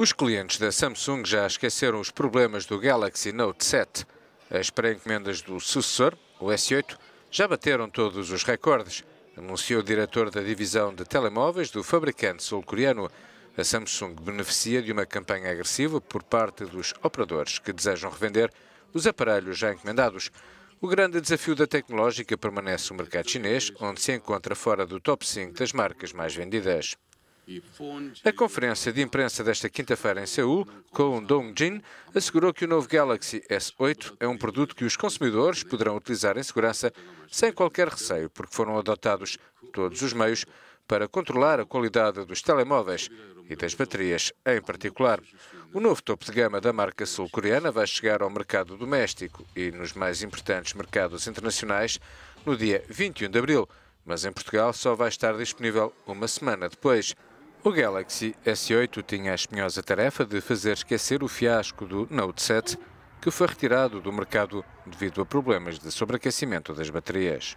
Os clientes da Samsung já esqueceram os problemas do Galaxy Note 7. As pré-encomendas do sucessor, o S8, já bateram todos os recordes, anunciou o diretor da divisão de telemóveis do fabricante sul-coreano. A Samsung beneficia de uma campanha agressiva por parte dos operadores que desejam revender os aparelhos já encomendados. O grande desafio da tecnológica permanece o mercado chinês, onde se encontra fora do top 5 das marcas mais vendidas. A conferência de imprensa desta quinta-feira em Seul, com Dong Jin, assegurou que o novo Galaxy S8 é um produto que os consumidores poderão utilizar em segurança sem qualquer receio, porque foram adotados todos os meios para controlar a qualidade dos telemóveis e das baterias em particular. O novo topo de gama da marca sul-coreana vai chegar ao mercado doméstico e nos mais importantes mercados internacionais no dia 21 de abril, mas em Portugal só vai estar disponível uma semana depois. O Galaxy S8 tinha a espinhosa tarefa de fazer esquecer o fiasco do Note 7, que foi retirado do mercado devido a problemas de sobreaquecimento das baterias.